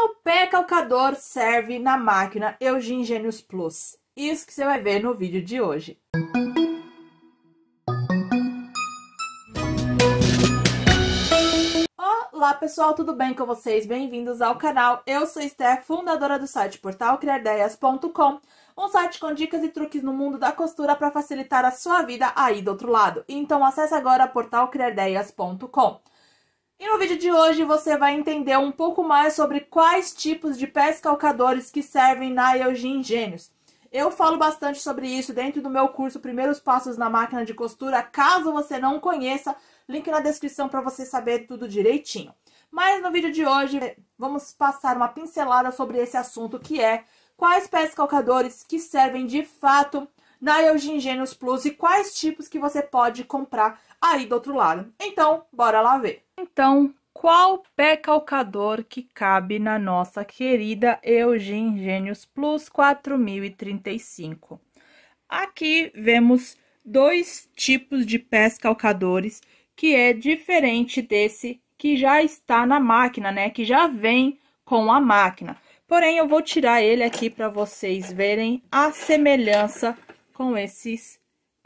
Qual pé calcador serve na máquina Eugen Genius Plus? Isso que você vai ver no vídeo de hoje. Olá pessoal, tudo bem com vocês? Bem-vindos ao canal. Eu sou Esther, fundadora do site portalcriardeias.com, um site com dicas e truques no mundo da costura para facilitar a sua vida aí do outro lado. Então acesse agora portalcriardeias.com. E no vídeo de hoje você vai entender um pouco mais sobre quais tipos de pés calcadores que servem na Eugene Gênios. Eu falo bastante sobre isso dentro do meu curso Primeiros Passos na Máquina de Costura. Caso você não conheça, link na descrição para você saber tudo direitinho. Mas no vídeo de hoje vamos passar uma pincelada sobre esse assunto que é quais pés calcadores que servem de fato na Eugene Gênios Plus e quais tipos que você pode comprar aí do outro lado. Então, bora lá ver. Então, qual pé calcador que cabe na nossa querida Eugen Gênios Plus 4035? Aqui vemos dois tipos de pés calcadores que é diferente desse que já está na máquina, né? Que já vem com a máquina. Porém, eu vou tirar ele aqui para vocês verem a semelhança com esses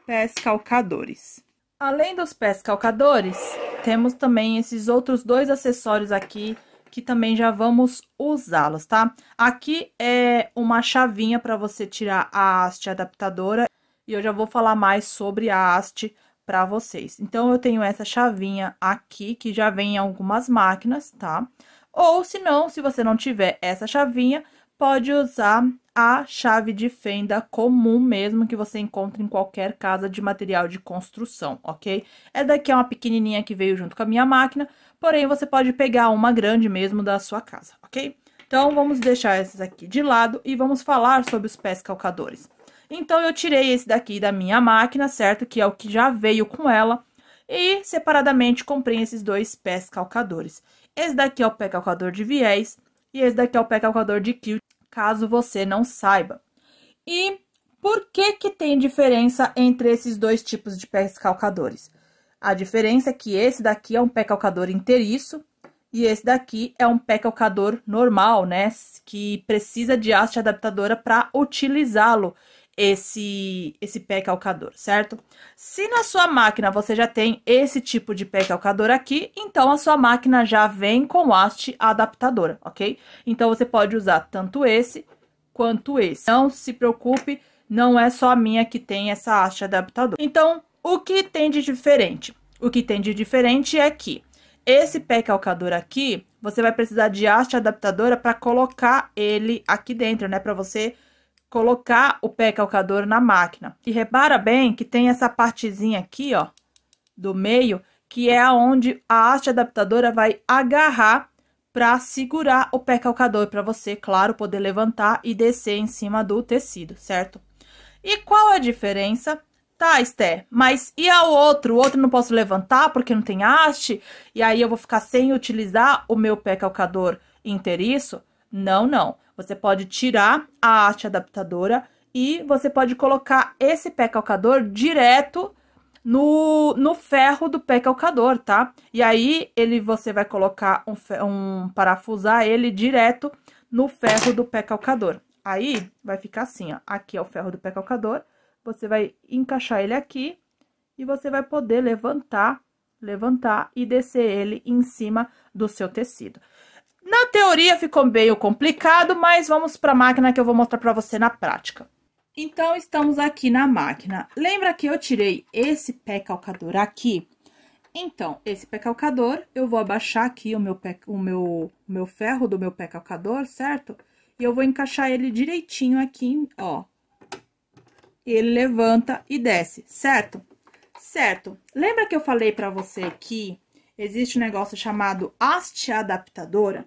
pés calcadores. Além dos pés calcadores, temos também esses outros dois acessórios aqui que também já vamos usá-los, tá? Aqui é uma chavinha para você tirar a haste adaptadora e eu já vou falar mais sobre a haste para vocês. Então, eu tenho essa chavinha aqui que já vem em algumas máquinas, tá? Ou, se não, se você não tiver essa chavinha, pode usar a chave de fenda comum mesmo que você encontra em qualquer casa de material de construção, ok? É daqui é uma pequenininha que veio junto com a minha máquina, porém você pode pegar uma grande mesmo da sua casa, ok? Então, vamos deixar esses aqui de lado e vamos falar sobre os pés calcadores. Então, eu tirei esse daqui da minha máquina, certo? Que é o que já veio com ela. E, separadamente, comprei esses dois pés calcadores. Esse daqui é o pé calcador de viés e esse daqui é o pé calcador de quilt caso você não saiba. E por que que tem diferença entre esses dois tipos de pés calcadores? A diferença é que esse daqui é um pé calcador inteiriço e esse daqui é um pé calcador normal, né, que precisa de haste adaptadora para utilizá-lo esse, esse pé calcador, certo? Se na sua máquina você já tem esse tipo de pé calcador aqui, então a sua máquina já vem com haste adaptadora, ok? Então você pode usar tanto esse quanto esse. Não se preocupe, não é só a minha que tem essa haste adaptadora. Então, o que tem de diferente? O que tem de diferente é que esse pé calcador aqui, você vai precisar de haste adaptadora para colocar ele aqui dentro, né? Para você colocar o pé calcador na máquina. E repara bem que tem essa partezinha aqui, ó, do meio, que é aonde a haste adaptadora vai agarrar para segurar o pé calcador para você, claro, poder levantar e descer em cima do tecido, certo? E qual é a diferença? Tá, Esté, mas e ao outro? O outro não posso levantar porque não tem haste? E aí eu vou ficar sem utilizar o meu pé calcador inteiriço? Não, não. Você pode tirar a haste adaptadora e você pode colocar esse pé calcador direto no, no ferro do pé calcador, tá? E aí ele você vai colocar um, um parafusar ele direto no ferro do pé calcador. Aí vai ficar assim, ó. Aqui é o ferro do pé calcador. Você vai encaixar ele aqui e você vai poder levantar, levantar e descer ele em cima do seu tecido. Na teoria ficou meio complicado, mas vamos para a máquina que eu vou mostrar para você na prática. Então, estamos aqui na máquina. Lembra que eu tirei esse pé calcador aqui? Então, esse pé calcador, eu vou abaixar aqui o meu, pé, o meu, o meu ferro do meu pé calcador, certo? E eu vou encaixar ele direitinho aqui, ó. Ele levanta e desce, certo? Certo. Lembra que eu falei para você que existe um negócio chamado haste adaptadora.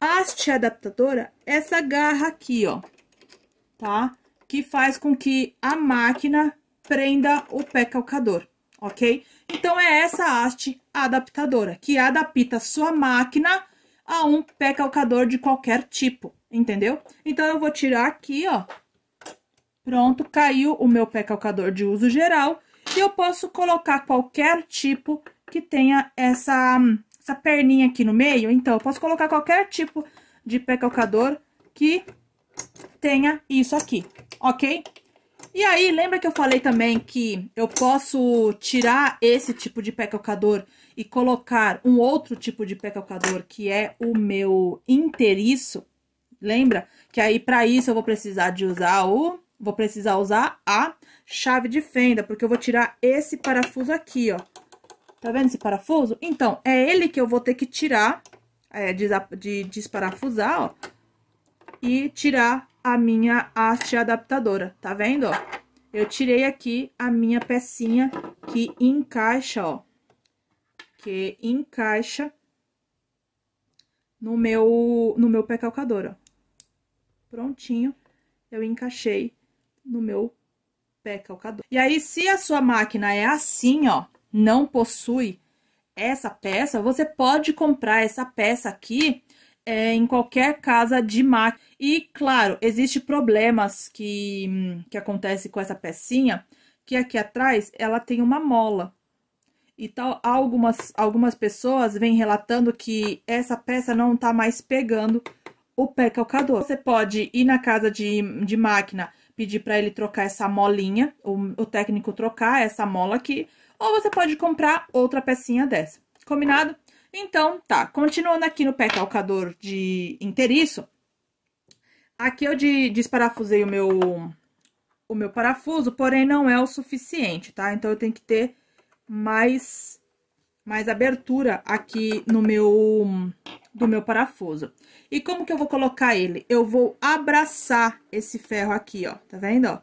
haste adaptadora é essa garra aqui, ó, tá? Que faz com que a máquina prenda o pé calcador, ok? Então, é essa haste adaptadora, que adapta a sua máquina a um pé calcador de qualquer tipo, entendeu? Então, eu vou tirar aqui, ó. Pronto, caiu o meu pé calcador de uso geral. E eu posso colocar qualquer tipo de que tenha essa, essa perninha aqui no meio. Então, eu posso colocar qualquer tipo de pé calcador que tenha isso aqui, ok? E aí, lembra que eu falei também que eu posso tirar esse tipo de pé calcador e colocar um outro tipo de pé calcador, que é o meu inteiriço? Lembra? Que aí, para isso, eu vou precisar de usar o... Vou precisar usar a chave de fenda, porque eu vou tirar esse parafuso aqui, ó. Tá vendo esse parafuso? Então, é ele que eu vou ter que tirar, é, de, desparafusar, ó. E tirar a minha haste adaptadora, tá vendo, ó? Eu tirei aqui a minha pecinha que encaixa, ó. Que encaixa no meu, no meu pé calcador, ó. Prontinho, eu encaixei no meu pé calcador. E aí, se a sua máquina é assim, ó, não possui essa peça, você pode comprar essa peça aqui é, em qualquer casa de máquina. E, claro, existem problemas que, que acontecem com essa pecinha, que aqui atrás ela tem uma mola. Então, algumas, algumas pessoas vêm relatando que essa peça não está mais pegando o pé calcador. Você pode ir na casa de, de máquina, pedir para ele trocar essa molinha, o, o técnico trocar essa mola aqui, ou você pode comprar outra pecinha dessa, combinado? Então, tá, continuando aqui no pé calcador de inteiriço, aqui eu de, desparafusei o meu, o meu parafuso, porém não é o suficiente, tá? Então, eu tenho que ter mais, mais abertura aqui no meu, do meu parafuso. E como que eu vou colocar ele? Eu vou abraçar esse ferro aqui, ó, tá vendo, ó?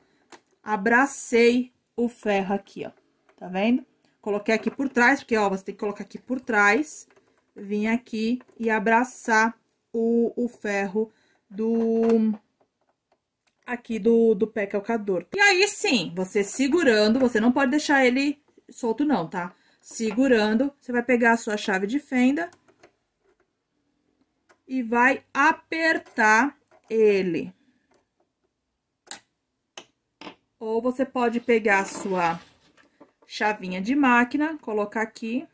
Abracei o ferro aqui, ó tá vendo? Coloquei aqui por trás, porque, ó, você tem que colocar aqui por trás, vir aqui e abraçar o, o ferro do... aqui do, do pé calcador. E aí, sim, você segurando, você não pode deixar ele solto não, tá? Segurando, você vai pegar a sua chave de fenda e vai apertar ele. Ou você pode pegar a sua chavinha de máquina, colocar aqui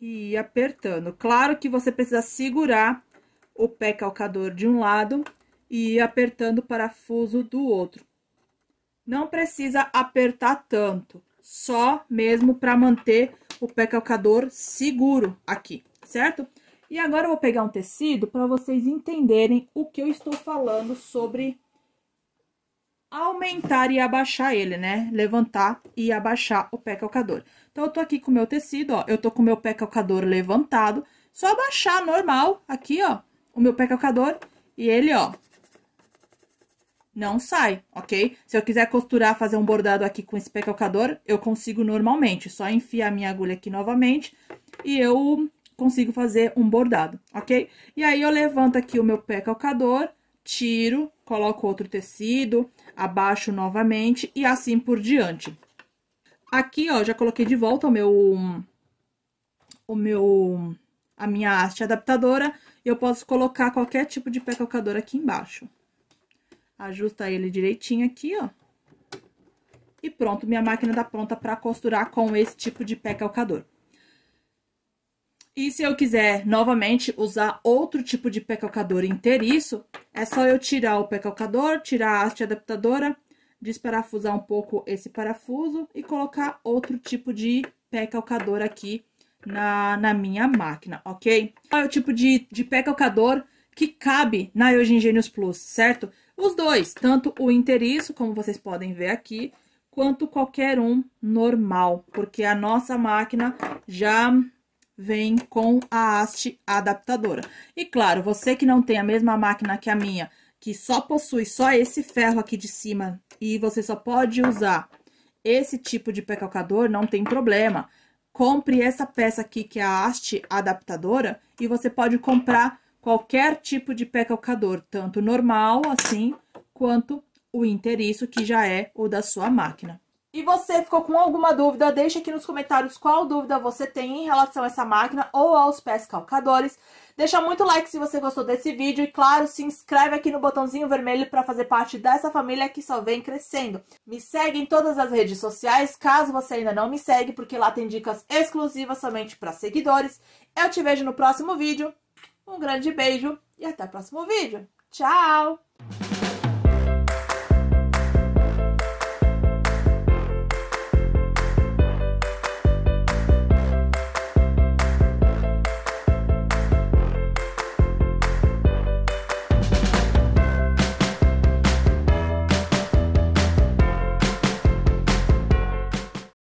e ir apertando. Claro que você precisa segurar o pé calcador de um lado e ir apertando o parafuso do outro. Não precisa apertar tanto, só mesmo para manter o pé calcador seguro aqui, certo? E agora eu vou pegar um tecido para vocês entenderem o que eu estou falando sobre aumentar e abaixar ele, né? Levantar e abaixar o pé calcador. Então, eu tô aqui com o meu tecido, ó, eu tô com o meu pé calcador levantado, só abaixar normal, aqui, ó, o meu pé calcador, e ele, ó, não sai, ok? Se eu quiser costurar, fazer um bordado aqui com esse pé calcador, eu consigo normalmente, só enfiar a minha agulha aqui novamente, e eu consigo fazer um bordado, ok? E aí, eu levanto aqui o meu pé calcador, tiro, coloco outro tecido, abaixo novamente e assim por diante. Aqui, ó, já coloquei de volta o meu o meu a minha haste adaptadora e eu posso colocar qualquer tipo de pé calcador aqui embaixo. Ajusta ele direitinho aqui, ó. E pronto, minha máquina tá pronta para costurar com esse tipo de pé calcador. E se eu quiser novamente usar outro tipo de pé calcador inteiriço, é só eu tirar o pé calcador, tirar a haste adaptadora, desparafusar um pouco esse parafuso e colocar outro tipo de pé calcador aqui na, na minha máquina, ok? Qual é o tipo de, de pé calcador que cabe na Eugen Genius Plus, certo? Os dois, tanto o inteiriço, como vocês podem ver aqui, quanto qualquer um normal, porque a nossa máquina já vem com a haste adaptadora. E claro, você que não tem a mesma máquina que a minha, que só possui só esse ferro aqui de cima e você só pode usar esse tipo de pecalcador, não tem problema. Compre essa peça aqui, que é a haste adaptadora, e você pode comprar qualquer tipo de pecalcador, tanto normal, assim, quanto o inteiriço, que já é o da sua máquina. E você ficou com alguma dúvida? Deixa aqui nos comentários qual dúvida você tem em relação a essa máquina ou aos pés calcadores. Deixa muito like se você gostou desse vídeo e, claro, se inscreve aqui no botãozinho vermelho para fazer parte dessa família que só vem crescendo. Me segue em todas as redes sociais, caso você ainda não me segue, porque lá tem dicas exclusivas somente para seguidores. Eu te vejo no próximo vídeo. Um grande beijo e até o próximo vídeo. Tchau!